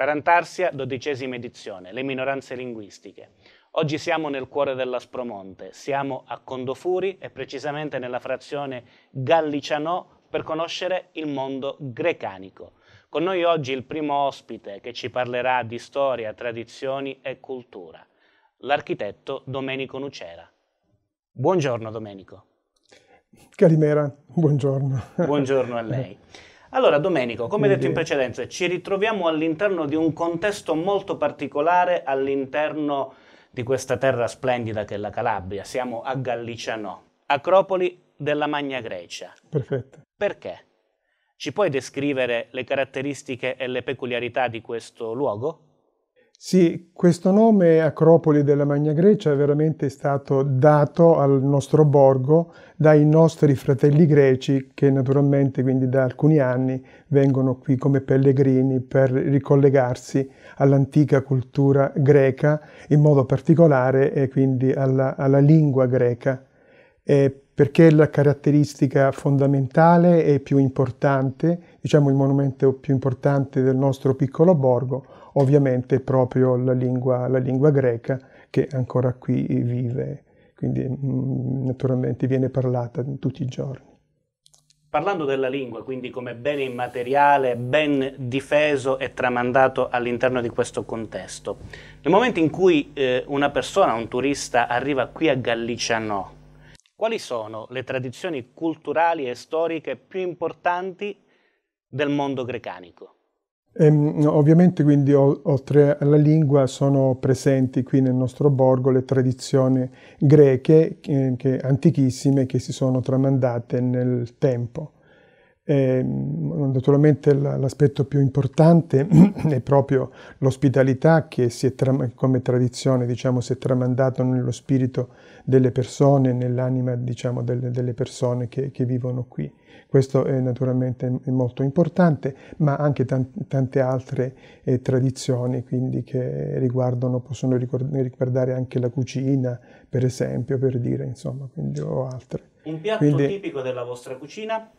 Tarantarsia, dodicesima edizione, le minoranze linguistiche. Oggi siamo nel cuore dell'Aspromonte, siamo a Condofuri e precisamente nella frazione Gallicianò per conoscere il mondo grecanico. Con noi oggi il primo ospite che ci parlerà di storia, tradizioni e cultura, l'architetto Domenico Nucera. Buongiorno Domenico. Calimera, buongiorno. Buongiorno a lei. Allora Domenico, come detto in precedenza, ci ritroviamo all'interno di un contesto molto particolare all'interno di questa terra splendida che è la Calabria. Siamo a Gallicianò, acropoli della Magna Grecia. Perfetto. Perché? Ci puoi descrivere le caratteristiche e le peculiarità di questo luogo? Sì, questo nome Acropoli della Magna Grecia è veramente stato dato al nostro borgo dai nostri fratelli greci che naturalmente quindi da alcuni anni vengono qui come pellegrini per ricollegarsi all'antica cultura greca, in modo particolare e quindi alla, alla lingua greca, eh, perché la caratteristica fondamentale e più importante, diciamo il monumento più importante del nostro piccolo borgo, ovviamente proprio la lingua, la lingua greca che ancora qui vive, quindi mm, naturalmente viene parlata tutti i giorni. Parlando della lingua, quindi come bene immateriale, ben difeso e tramandato all'interno di questo contesto, nel momento in cui eh, una persona, un turista, arriva qui a Gallicianò, quali sono le tradizioni culturali e storiche più importanti del mondo grecanico? Ehm, ovviamente quindi oltre alla lingua sono presenti qui nel nostro borgo le tradizioni greche eh, che, antichissime che si sono tramandate nel tempo. E, ehm, naturalmente l'aspetto più importante è proprio l'ospitalità che come tradizione diciamo, si è tramandato nello spirito delle persone, nell'anima diciamo, delle, delle, persone che, che vivono qui. Questo è naturalmente molto importante, ma anche tante altre eh, tradizioni quindi, che riguardano, possono riguardare anche la cucina, per esempio, per dire, insomma, quindi, o altre. Un piatto quindi, tipico della vostra cucina?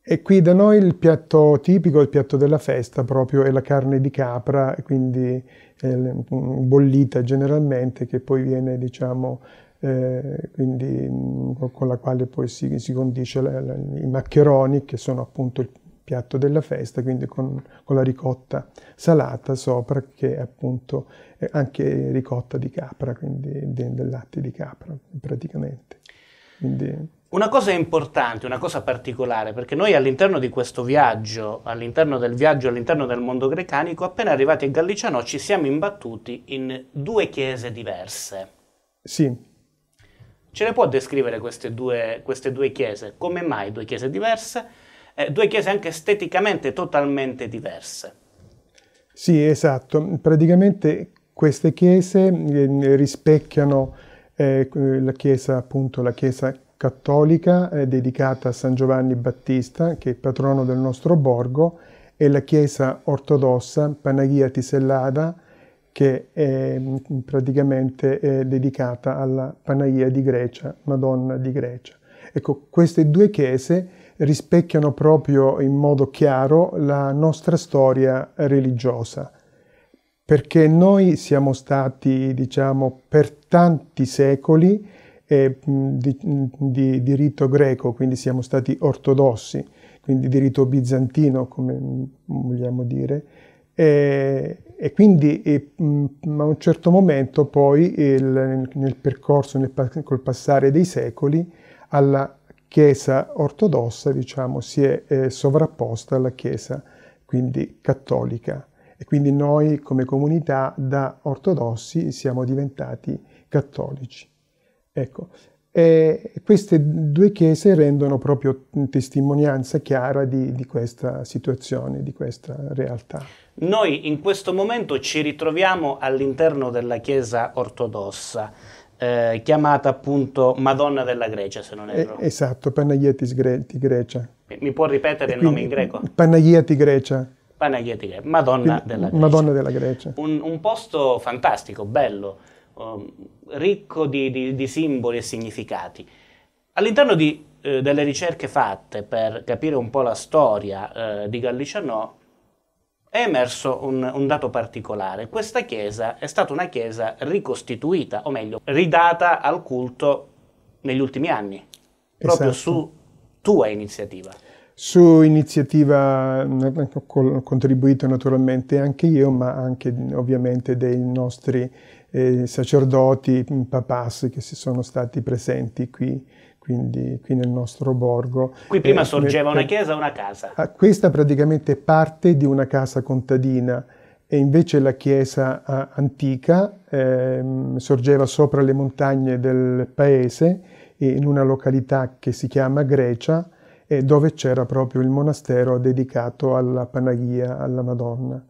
E qui da noi il piatto tipico, il piatto della festa proprio è la carne di capra, quindi bollita generalmente, che poi viene diciamo, eh, quindi, mm, con la quale poi si, si condisce la, la, i maccheroni che sono appunto il piatto della festa, quindi con, con la ricotta salata sopra che è appunto anche ricotta di capra, quindi del, del latte di capra praticamente. Quindi, una cosa importante, una cosa particolare, perché noi all'interno di questo viaggio, all'interno del viaggio all'interno del mondo grecanico, appena arrivati a Galliciano ci siamo imbattuti in due chiese diverse. Sì, Ce ne può descrivere queste due, queste due chiese? Come mai due chiese diverse? Eh, due chiese anche esteticamente totalmente diverse. Sì, esatto. Praticamente queste chiese eh, rispecchiano eh, la, chiesa, appunto, la chiesa cattolica eh, dedicata a San Giovanni Battista, che è patrono del nostro borgo, e la chiesa ortodossa Panaghia Tisellada, che è mm, praticamente è dedicata alla Panaia di Grecia, Madonna di Grecia. Ecco, queste due chiese rispecchiano proprio in modo chiaro la nostra storia religiosa, perché noi siamo stati, diciamo, per tanti secoli eh, mm, di, mm, di, di, rito greco, quindi siamo stati ortodossi, quindi di rito bizantino, come vogliamo dire, e, e quindi e, mh, mm, a un certo momento poi il, nel, percorso, nel, col passare dei secoli, alla Chiesa ortodossa diciamo, si è eh, sovrapposta alla Chiesa quindi cattolica. E quindi noi come comunità da ortodossi siamo diventati cattolici. Ecco, e queste due chiese rendono proprio testimonianza chiara di, di questa situazione, di questa realtà. Noi in questo momento ci ritroviamo all'interno della Chiesa ortodossa. Eh, chiamata appunto Madonna della Grecia, se non erro. Eh, esatto, Panagiotis di Grecia. Mi può ripetere il nome in greco? Panagiotis Grecia. Panagiotis Grecia, Madonna della Grecia. Madonna della Grecia. Un, un posto fantastico, bello um, ricco di, di, di, simboli e significati. All'interno di, eh, delle ricerche fatte per capire un po' la storia eh, di Gallicanò è emerso un, un, dato particolare. Questa chiesa è stata una chiesa ricostituita, o meglio, ridata al culto negli ultimi anni, proprio esatto. su tua iniziativa. Su iniziativa mm, eh, ho contribuito naturalmente anche io, ma anche ovviamente dei nostri eh, sacerdoti, mm, papas che si sono stati presenti qui, quindi qui nel nostro borgo. Qui prima eh, sorgeva una chiesa o una casa. Ah, questa praticamente è parte di una casa contadina e invece la chiesa antica ehm, sorgeva sopra le montagne del paese in una località che si chiama Grecia dove c'era proprio il monastero dedicato alla Panaghia, alla Madonna.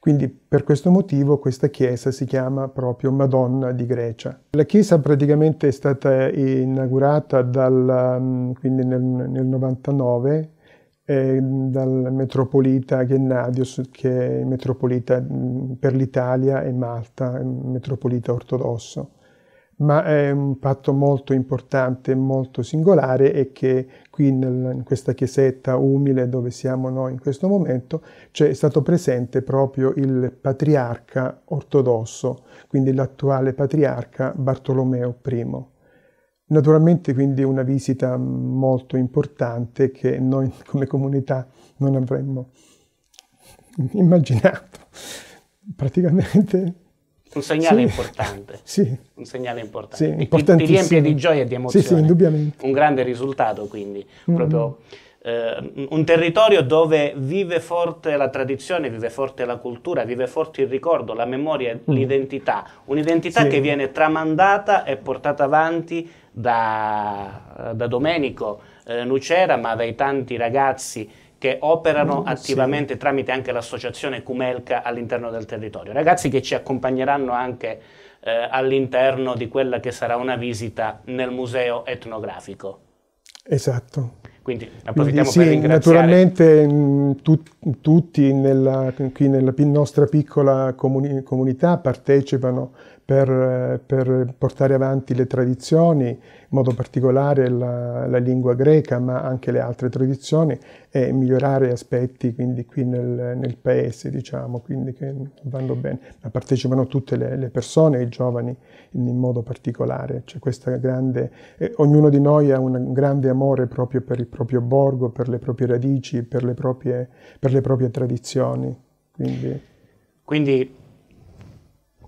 Quindi per questo motivo questa chiesa si chiama proprio Madonna di Grecia. La chiesa praticamente è stata inaugurata dal, mm, quindi nel, nel 99 eh, dal metropolita Gennadios, che è metropolita mm, per l'Italia e Malta, metropolita ortodosso ma è un fatto molto importante, molto singolare e che qui in questa chiesetta umile dove siamo noi in questo momento c'è stato presente proprio il patriarca ortodosso, quindi l'attuale patriarca Bartolomeo I. Naturalmente quindi una visita molto importante che noi come comunità non avremmo immaginato. Praticamente un segnale sì. importante. Sì. Un segnale importante. Sì, ti, ti, riempie di gioia e di emozione. Sì, sì, indubbiamente. Un grande risultato, quindi. Mm. Proprio, eh, un territorio dove vive forte la tradizione, vive forte la cultura, vive forte il ricordo, la memoria, mm. l'identità. Un'identità che viene tramandata e portata avanti da, da Domenico eh, Nucera, ma dai tanti ragazzi che operano attivamente sì. tramite anche l'associazione Cumelca all'interno del territorio. Ragazzi che ci accompagneranno anche eh, all'interno di quella che sarà una visita nel museo etnografico. Esatto. Quindi approfittiamo Quindi, per sì, ringraziare. Naturalmente mm, tu, tutti nella, qui nella nostra piccola comuni, comunità partecipano per, per, portare avanti le tradizioni, in modo particolare la, la, lingua greca, ma anche le altre tradizioni, e migliorare aspetti quindi qui nel, nel paese, diciamo, quindi che vanno bene. Ma partecipano tutte le, le persone, i giovani in modo particolare. C'è questa grande, eh, ognuno di noi ha un grande amore proprio per il proprio borgo, per le proprie radici, per le proprie, per le proprie tradizioni. Quindi, quindi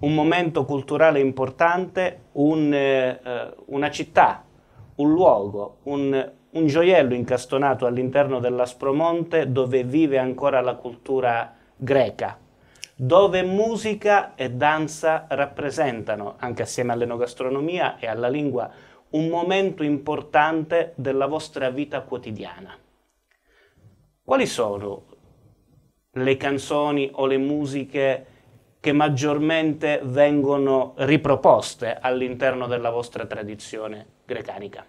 un momento culturale importante, un, eh, eh, una città, un luogo, un, un gioiello incastonato all'interno dell'Aspromonte dove vive ancora la cultura greca, dove musica e danza rappresentano, anche assieme all'enogastronomia e alla lingua, un momento importante della vostra vita quotidiana. Quali sono le canzoni o le musiche che maggiormente vengono riproposte all'interno della vostra tradizione grecanica?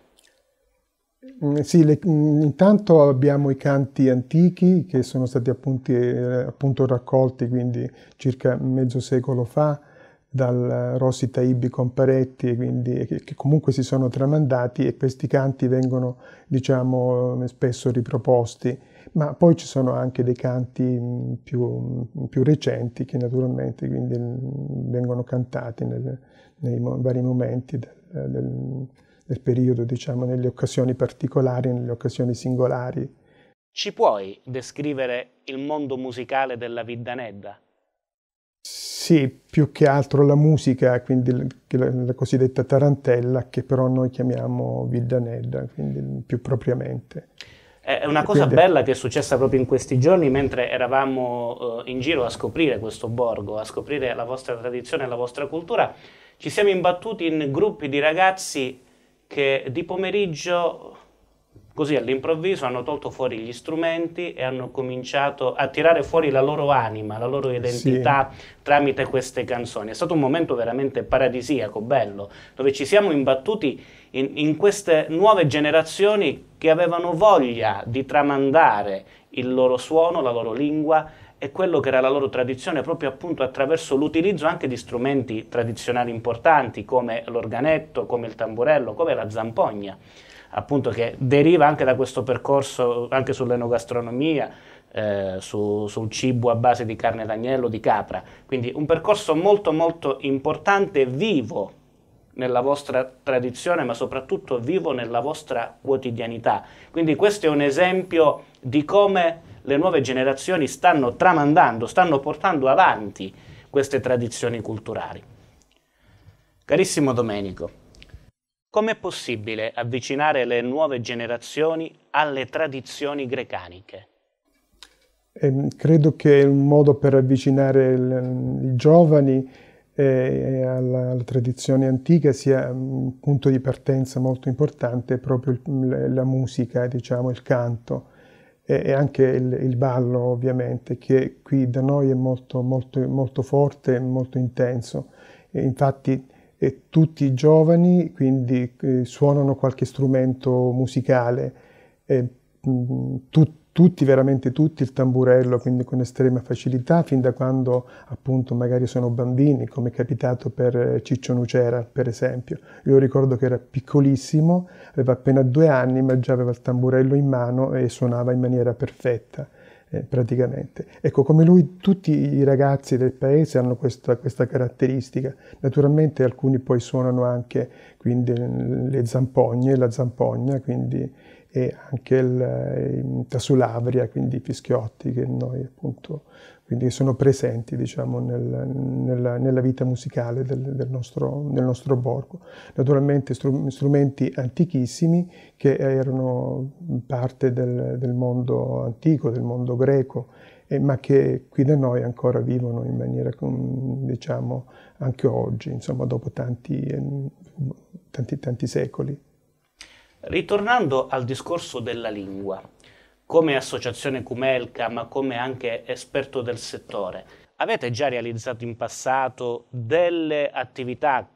Mm, sì, le, mm, intanto abbiamo i canti antichi che sono stati appunti, eh, appunto raccolti quindi circa mezzo secolo fa dal Rossi Taibi Comparetti quindi, che, comunque si sono tramandati e questi canti vengono diciamo, spesso riproposti ma poi ci sono anche dei canti mm, più, mm, più recenti che naturalmente quindi mm, vengono cantati nel, nei vari momenti del, eh, del, del periodo, diciamo, nelle occasioni particolari, nelle occasioni singolari. Ci puoi descrivere il mondo musicale della Viddanedda? Sì, più che altro la musica, quindi la, la cosiddetta tarantella, che però noi chiamiamo Viddanedda, quindi più propriamente. È una cosa Quindi... bella che è successa proprio in questi giorni mentre eravamo eh, in giro a scoprire questo borgo, a scoprire la vostra tradizione e la vostra cultura. Ci siamo imbattuti in gruppi di ragazzi che di pomeriggio Così all'improvviso hanno tolto fuori gli strumenti e hanno cominciato a tirare fuori la loro anima, la loro identità sì. tramite queste canzoni. È stato un momento veramente paradisiaco, bello, dove ci siamo imbattuti in, in queste nuove generazioni che avevano voglia di tramandare il loro suono, la loro lingua e quello che era la loro tradizione proprio appunto attraverso l'utilizzo anche di strumenti tradizionali importanti come l'organetto, come il tamburello, come la zampogna appunto che deriva anche da questo percorso anche sull'enogastronomia, eh, su, sul cibo a base di carne d'agnello, di capra. Quindi un percorso molto molto importante e vivo nella vostra tradizione, ma soprattutto vivo nella vostra quotidianità. Quindi questo è un esempio di come le nuove generazioni stanno tramandando, stanno portando avanti queste tradizioni culturali. Carissimo Domenico, Com'è possibile avvicinare le nuove generazioni alle tradizioni grecaniche? Eh, credo che un modo per avvicinare il, i giovani eh, alla, alla, tradizione antica sia mm, un punto di partenza molto importante proprio il, mm, la musica, diciamo, il canto e, e anche il, il, ballo ovviamente che qui da noi è molto, molto, molto forte e molto intenso. E infatti e tutti i giovani quindi eh, suonano qualche strumento musicale, eh, mh, mm, tutti tutti, veramente tutti, il tamburello, quindi con estrema facilità, fin da quando appunto magari sono bambini, come è capitato per eh, Ciccio Nucera, per esempio. Io ricordo che era piccolissimo, aveva appena due anni, ma già aveva il tamburello in mano e suonava in maniera perfetta eh, praticamente. Ecco, come lui tutti i ragazzi del paese hanno questa, questa caratteristica. Naturalmente alcuni poi suonano anche quindi, le zampogne, la zampogna, quindi, e anche il, eh, il Tasulavria, quindi i fischiotti che noi appunto quindi sono presenti diciamo, nel, nella, nella, vita musicale del, del, nostro, del nostro, borgo. Naturalmente strumenti antichissimi che erano parte del, del mondo antico, del mondo greco, eh, ma che qui da noi ancora vivono in maniera, diciamo, anche oggi, insomma, dopo tanti, tanti, tanti secoli. Ritornando al discorso della lingua, come associazione Cumelca, ma come anche esperto del settore, avete già realizzato in passato delle attività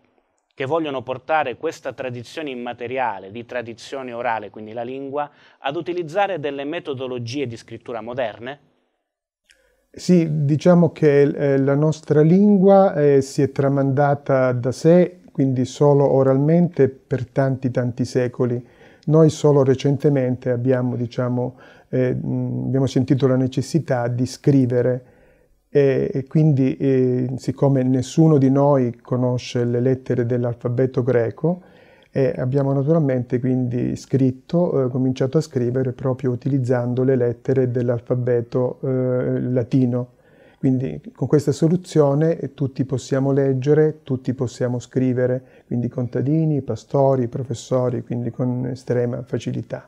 che vogliono portare questa tradizione immateriale, di tradizione orale, quindi la lingua, ad utilizzare delle metodologie di scrittura moderne? Sì, diciamo che eh, la nostra lingua eh, si è tramandata da sé, quindi solo oralmente, per tanti tanti secoli. Noi solo recentemente abbiamo, diciamo, eh, abbiamo sentito la necessità di scrivere e, e quindi eh, siccome nessuno di noi conosce le lettere dell'alfabeto greco, e eh, abbiamo naturalmente quindi scritto, eh, cominciato a scrivere proprio utilizzando le lettere dell'alfabeto eh, latino. Quindi con questa soluzione eh, tutti possiamo leggere, tutti possiamo scrivere, quindi contadini, pastori, professori, quindi con estrema facilità.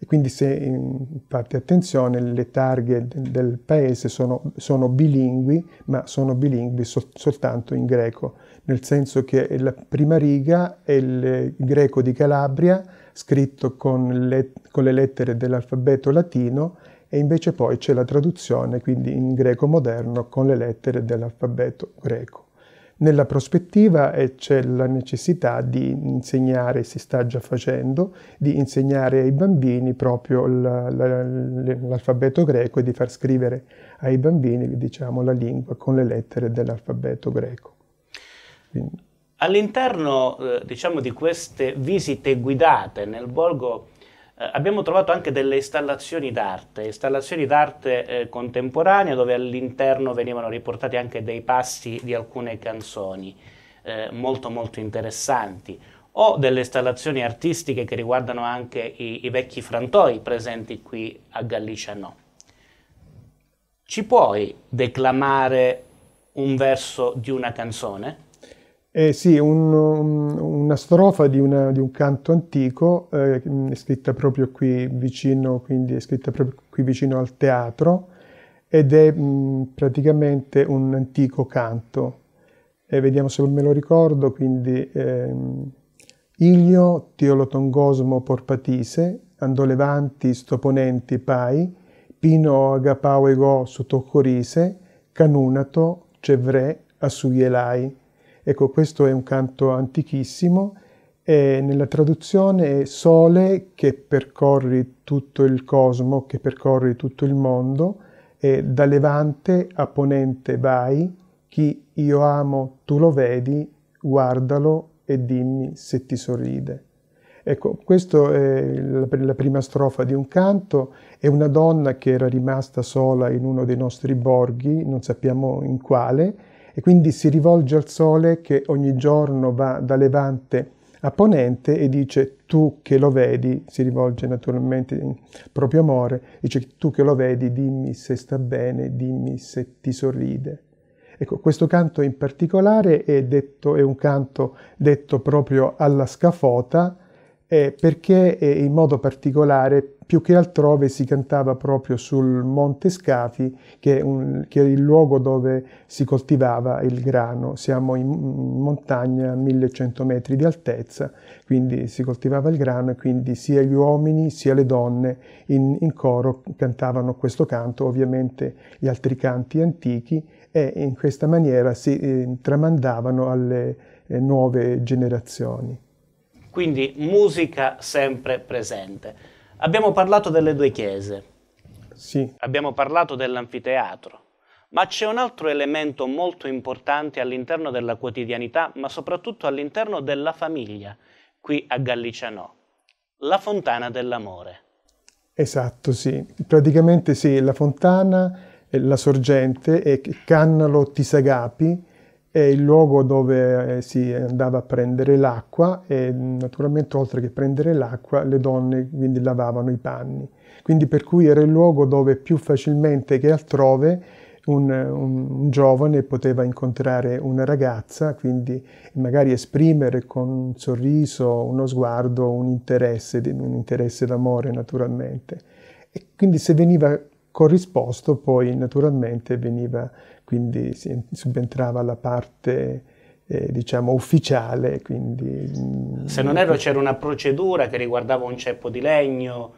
E quindi se fate attenzione, le targhe del paese sono, sono bilingui, ma sono bilingui sol soltanto in greco, nel senso che la prima riga è il greco di Calabria, scritto con le, con le lettere dell'alfabeto latino, e invece poi c'è la traduzione, quindi in greco moderno, con le lettere dell'alfabeto greco. Nella prospettiva eh, c'è la necessità di insegnare, si sta già facendo, di insegnare ai bambini proprio l'alfabeto greco e di far scrivere ai bambini diciamo, la lingua con le lettere dell'alfabeto greco. All'interno eh, diciamo, di queste visite guidate nel Volgo eh, abbiamo trovato anche delle installazioni d'arte, installazioni d'arte eh, contemporanea dove all'interno venivano riportati anche dei passi di alcune canzoni eh, molto molto interessanti o delle installazioni artistiche che riguardano anche i, i vecchi frantoi presenti qui a Gallicanò. Ci puoi declamare un verso di una canzone? Eh, sì, un, un, una strofa di, una, di, un canto antico, eh, scritta proprio qui vicino, quindi è scritta proprio qui vicino al teatro, ed è mh, praticamente un antico canto. Eh, vediamo se me lo ricordo, quindi ehm, Ilio teolotongosmo porpatise, andò levanti stoponenti pai, pino agapau ego sutoccorise, canunato cevre assuielai. Ecco, questo è un canto antichissimo e nella traduzione è Sole che percorri tutto il cosmo, che percorri tutto il mondo, e da levante a ponente vai, chi io amo tu lo vedi, guardalo e dimmi se ti sorride. Ecco, questa è la prima strofa di un canto, è una donna che era rimasta sola in uno dei nostri borghi, non sappiamo in quale, e quindi si rivolge al sole che ogni giorno va da levante a ponente e dice tu che lo vedi, si rivolge naturalmente in proprio amore, dice tu che lo vedi dimmi se sta bene, dimmi se ti sorride. Ecco, questo canto in particolare è, detto, è un canto detto proprio alla scafota, eh, perché eh, in modo particolare più che altrove si cantava proprio sul Monte Scafi, che, un, che è, il luogo dove si coltivava il grano. Siamo in montagna a 1100 metri di altezza, quindi si coltivava il grano e quindi sia gli uomini sia le donne in, in coro cantavano questo canto, ovviamente gli altri canti antichi, e in questa maniera si eh, tramandavano alle eh, nuove generazioni quindi musica sempre presente. Abbiamo parlato delle due chiese, sì. abbiamo parlato dell'anfiteatro, ma c'è un altro elemento molto importante all'interno della quotidianità, ma soprattutto all'interno della famiglia, qui a Gallicianò, la fontana dell'amore. Esatto, sì. Praticamente sì, la fontana, eh, la sorgente e Cannalo Tisagapi, è il luogo dove eh, si andava a prendere l'acqua e naturalmente oltre che prendere l'acqua le donne quindi lavavano i panni. Quindi per cui era il luogo dove più facilmente che altrove un, un, un giovane poteva incontrare una ragazza, quindi magari esprimere con un sorriso, uno sguardo, un interesse, un interesse d'amore naturalmente. E quindi se veniva corrisposto poi naturalmente veniva quindi si subentrava la parte eh, diciamo ufficiale. Quindi, mm, Se non erro c'era una procedura che riguardava un ceppo di legno.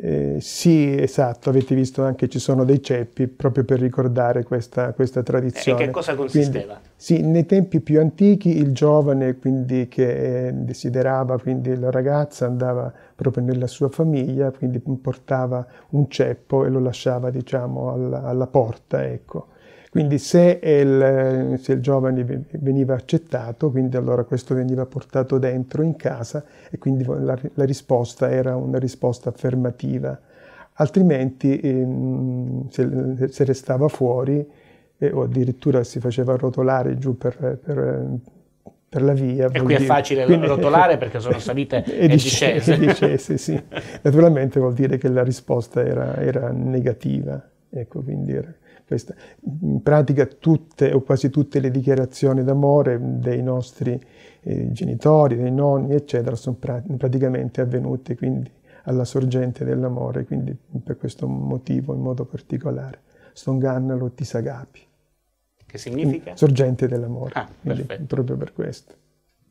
Eh, sì, esatto, avete visto anche ci sono dei ceppi proprio per ricordare questa, questa tradizione. E che cosa consisteva? Quindi, sì, nei tempi più antichi il giovane quindi, che eh, desiderava, quindi la ragazza andava proprio nella sua famiglia, quindi portava un ceppo e lo lasciava diciamo alla, alla porta, ecco. Quindi se il, se il, giovane veniva accettato, quindi allora questo veniva portato dentro in casa e quindi la, la risposta era una risposta affermativa. Altrimenti ehm, se, se, restava fuori eh, o addirittura si faceva rotolare giù per, per, per la via. E qui è facile Quindi, rotolare perché sono salite e, e discese. E discese sì. Naturalmente vuol dire che la risposta era, era negativa. Ecco, quindi era, questa, in pratica tutte o quasi tutte le dichiarazioni d'amore dei nostri eh, genitori, dei nonni, eccetera, sono pra- praticamente avvenute quindi alla sorgente dell'amore, quindi per questo motivo in modo particolare. Stonganna lo tisagapi. Che significa? Sorgente dell'amore, ah, quindi, proprio per questo.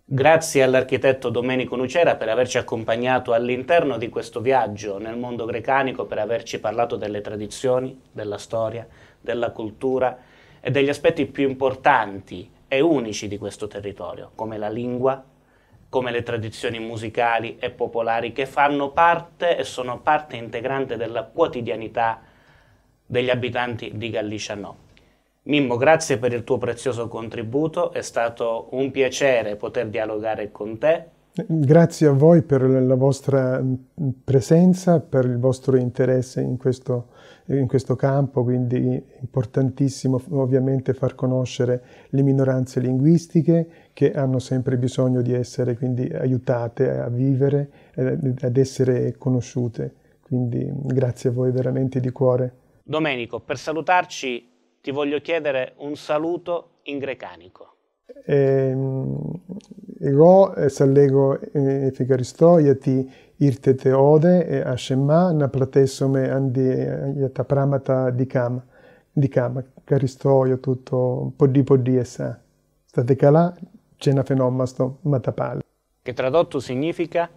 Grazie all'architetto Domenico Nucera per averci accompagnato all'interno di questo viaggio nel mondo grecanico, per averci parlato delle tradizioni, della storia, della cultura e degli aspetti più importanti e unici di questo territorio, come la lingua, come le tradizioni musicali e popolari che fanno parte e sono parte integrante della quotidianità degli abitanti di Gallicia No. Mimmo, grazie per il tuo prezioso contributo, è stato un piacere poter dialogare con te. Grazie a voi per la vostra presenza, per il vostro interesse in questo in questo campo, quindi è importantissimo ovviamente far conoscere le minoranze linguistiche che hanno sempre bisogno di essere quindi aiutate a vivere, eh, ad essere conosciute. Quindi grazie a voi veramente di cuore. Domenico, per salutarci ti voglio chiedere un saluto in grecanico. Ego, ehm, eh, sallego, λέγω eh, ευχαριστώ ode e Ashemma platesome andi eh, di yatapramata dikama, dikama, caristoio tutto poddi poddi essa. State calà, cena fenomasto matapal. Che tradotto significa?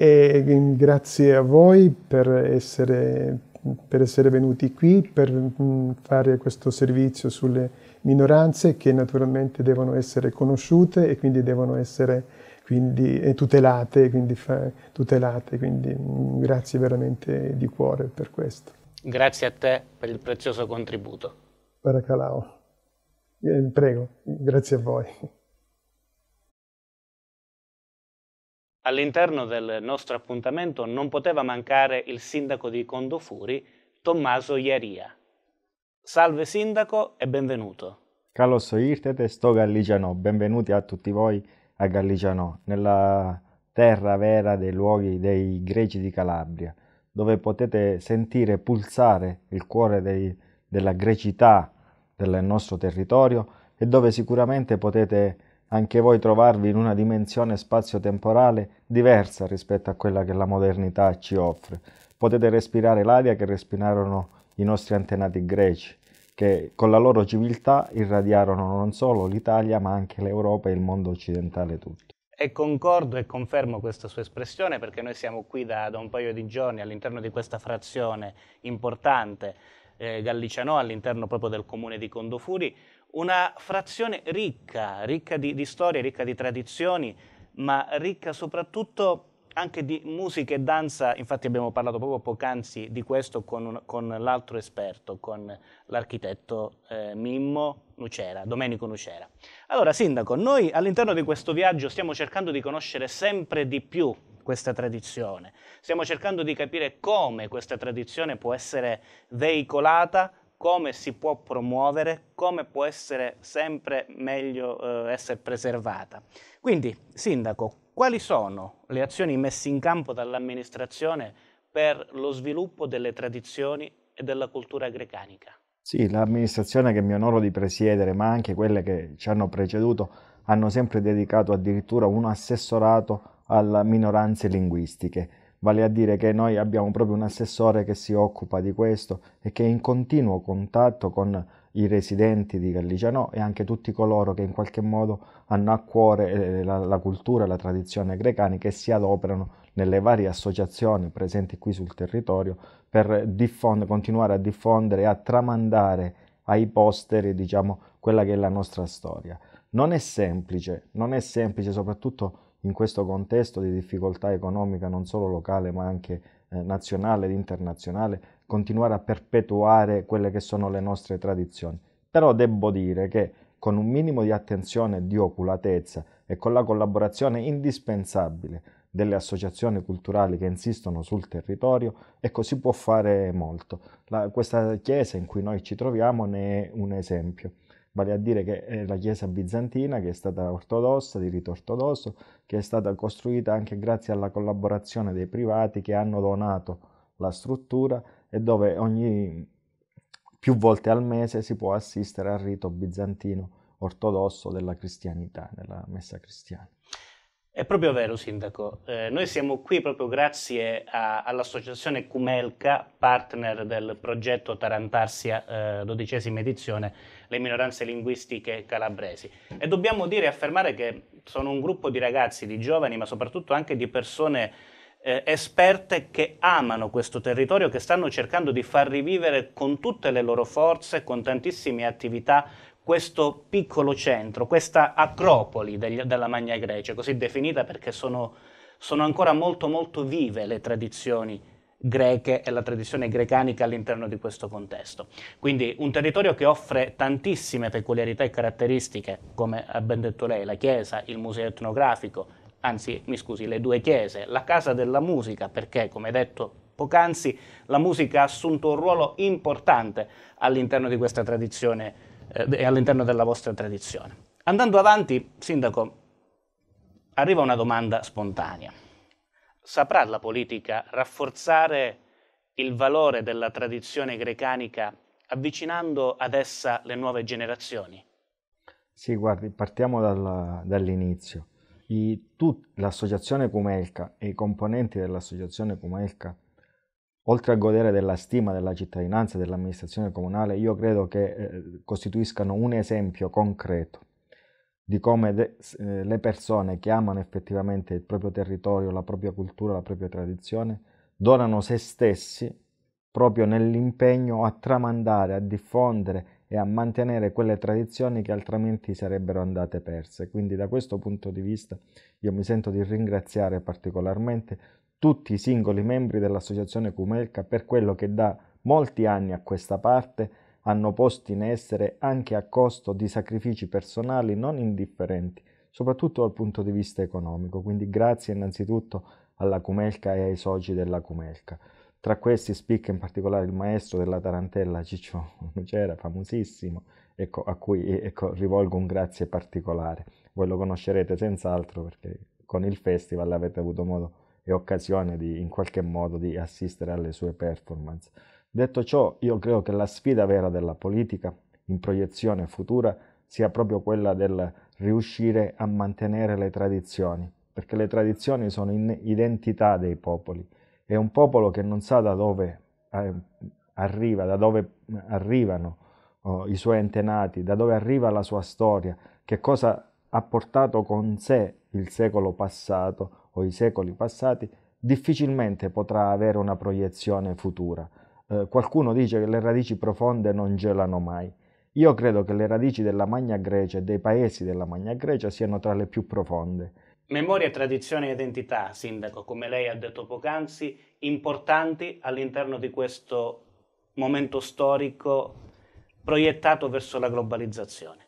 E grazie a voi per essere, per essere venuti qui, per mm, fare questo servizio sulle minoranze che naturalmente devono essere conosciute e quindi devono essere quindi, tutelate, quindi fa, tutelate, quindi mm, grazie veramente di cuore per questo. Grazie a te per il prezioso contributo. Paracalao. Eh, prego, grazie a voi. All'interno del nostro appuntamento non poteva mancare il sindaco di Condofuri, Tommaso Iaria. Salve sindaco e benvenuto. Καλώς ήρθατε στο Γαλλίγιανο. Benvenuti a tutti voi a Gallicanò, nella terra vera dei luoghi dei greci di Calabria, dove potete sentire pulsare il cuore dei, della grecità del nostro territorio e dove sicuramente potete anche voi trovarvi in una dimensione spazio-temporale diversa rispetto a quella che la modernità ci offre. Potete respirare l'aria che respirarono i nostri antenati greci, che con la loro civiltà irradiarono non solo l'Italia ma anche l'Europa e il mondo occidentale tutto. E concordo e confermo questa sua espressione perché noi siamo qui da, da un paio di giorni all'interno di questa frazione importante eh, Gallicanò, all'interno proprio del comune di Condofuri, una frazione ricca, ricca di, di storie, ricca di tradizioni, ma ricca soprattutto anche di musica e danza, infatti abbiamo parlato proprio poc'anzi di questo con, un, con l'altro esperto, con l'architetto eh, Mimmo Nucera, Domenico Nucera. Allora Sindaco, noi all'interno di questo viaggio stiamo cercando di conoscere sempre di più questa tradizione, stiamo cercando di capire come questa tradizione può essere veicolata come si può promuovere, come può essere sempre meglio eh, essere preservata. Quindi, Sindaco, quali sono le azioni messe in campo dall'amministrazione per lo sviluppo delle tradizioni e della cultura grecanica? Sì, l'amministrazione che mi onoro di presiedere, ma anche quelle che ci hanno preceduto, hanno sempre dedicato addirittura un assessorato alle minoranze linguistiche. Vale a dire che noi abbiamo proprio un assessore che si occupa di questo e che è in continuo contatto con i residenti di Galligianò e anche tutti coloro che in qualche modo hanno a cuore eh, la, la cultura e la tradizione grecani che si adoperano nelle varie associazioni presenti qui sul territorio per diffond- continuare a diffondere e a tramandare ai posteri diciamo, quella che è la nostra storia. Non è semplice, non è semplice soprattutto in questo contesto di difficoltà economica non solo locale ma anche eh, nazionale ed internazionale, continuare a perpetuare quelle che sono le nostre tradizioni. Però devo dire che con un minimo di attenzione e di oculatezza e con la collaborazione indispensabile delle associazioni culturali che insistono sul territorio, ecco, si può fare molto. La, questa chiesa in cui noi ci troviamo ne è un esempio. Vale a dire che è la chiesa bizantina che è stata ortodossa, di rito ortodosso, che è stata costruita anche grazie alla collaborazione dei privati che hanno donato la struttura e dove ogni più volte al mese si può assistere al rito bizantino ortodosso della cristianità, della messa cristiana. È proprio vero, Sindaco. Eh, noi siamo qui proprio grazie a, all'associazione Cumelca, partner del progetto Tarantarsia, eh, dodicesima edizione, le minoranze linguistiche calabresi. E dobbiamo dire e affermare che sono un gruppo di ragazzi, di giovani, ma soprattutto anche di persone eh, esperte che amano questo territorio, che stanno cercando di far rivivere con tutte le loro forze, con tantissime attività, questo piccolo centro, questa acropoli degli, della Magna Grecia, così definita perché sono, sono ancora molto molto vive le tradizioni greche e la tradizione grecanica all'interno di questo contesto. Quindi un territorio che offre tantissime peculiarità e caratteristiche, come ha ben detto lei, la chiesa, il museo etnografico, anzi mi scusi, le due chiese, la Casa della Musica perché, come detto poc'anzi, la musica ha assunto un ruolo importante all'interno di questa tradizione eh, e all'interno della vostra tradizione. Andando avanti, Sindaco, arriva una domanda spontanea. Saprà la politica rafforzare il valore della tradizione grecanica avvicinando ad essa le nuove generazioni? Sì, guardi, partiamo dal, dall'inizio. I, tut, l'associazione Cumelca e i componenti dell'associazione Cumelca, oltre a godere della stima della cittadinanza e dell'amministrazione comunale, io credo che eh, costituiscano un esempio concreto di come de, eh, le persone che amano effettivamente il proprio territorio, la propria cultura, la propria tradizione, donano se stessi proprio nell'impegno a tramandare, a diffondere e a mantenere quelle tradizioni che altrimenti sarebbero andate perse. Quindi da questo punto di vista io mi sento di ringraziare particolarmente tutti i singoli membri dell'associazione Cumelca per quello che da molti anni a questa parte hanno posto in essere anche a costo di sacrifici personali non indifferenti, soprattutto dal punto di vista economico. Quindi grazie innanzitutto alla Cumelca e ai soci della Cumelca. Tra questi spicca in particolare il maestro della tarantella Ciccio Nucera, famosissimo, ecco, a cui ecco, rivolgo un grazie particolare. Voi lo conoscerete senz'altro perché con il festival avete avuto modo e occasione di, in qualche modo di assistere alle sue performance. Detto ciò, io credo che la sfida vera della politica in proiezione futura sia proprio quella del riuscire a mantenere le tradizioni, perché le tradizioni sono in identità dei popoli è un popolo che non sa da dove eh, arriva, da dove eh, arrivano oh, i suoi antenati, da dove arriva la sua storia, che cosa ha portato con sé il secolo passato o i secoli passati, difficilmente potrà avere una proiezione futura. Eh, qualcuno dice che le radici profonde non gelano mai. Io credo che le radici della Magna Grecia e dei paesi della Magna Grecia siano tra le più profonde Memoria, tradizione e identità, Sindaco, come lei ha detto poc'anzi, importanti all'interno di questo momento storico proiettato verso la globalizzazione.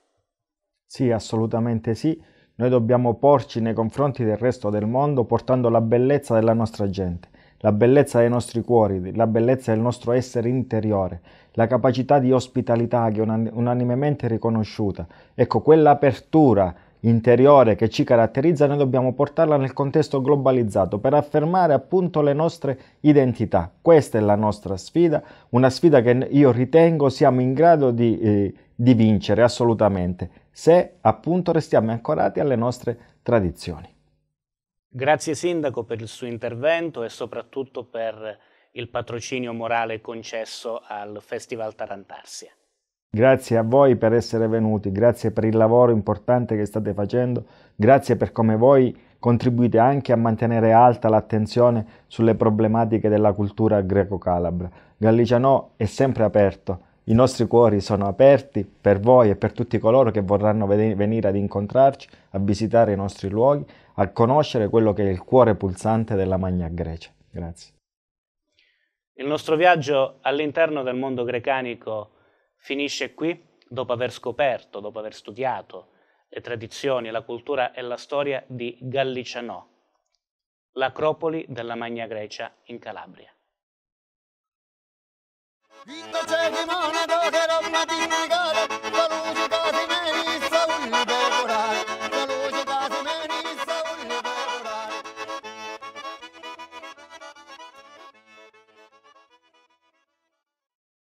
Sì, assolutamente sì. Noi dobbiamo porci nei confronti del resto del mondo portando la bellezza della nostra gente, la bellezza dei nostri cuori, la bellezza del nostro essere interiore, la capacità di ospitalità che è unanimemente riconosciuta. Ecco, quell'apertura interiore che ci caratterizza, noi dobbiamo portarla nel contesto globalizzato per affermare appunto le nostre identità. Questa è la nostra sfida, una sfida che io ritengo siamo in grado di, eh, di vincere assolutamente, se appunto restiamo ancorati alle nostre tradizioni. Grazie Sindaco per il suo intervento e soprattutto per il patrocinio morale concesso al Festival Tarantarsia. Grazie a voi per essere venuti, grazie per il lavoro importante che state facendo, grazie per come voi contribuite anche a mantenere alta l'attenzione sulle problematiche della cultura greco-calabra. Galliciano è sempre aperto, i nostri cuori sono aperti per voi e per tutti coloro che vorranno venire ad incontrarci, a visitare i nostri luoghi, a conoscere quello che è il cuore pulsante della Magna Grecia. Grazie. Il nostro viaggio all'interno del mondo grecanico finisce qui dopo aver scoperto, dopo aver studiato le tradizioni, la cultura e la storia di Gallicanò, l'acropoli della Magna Grecia in Calabria. Vita c'è di monaco che non mattina gara, valuti casi meri,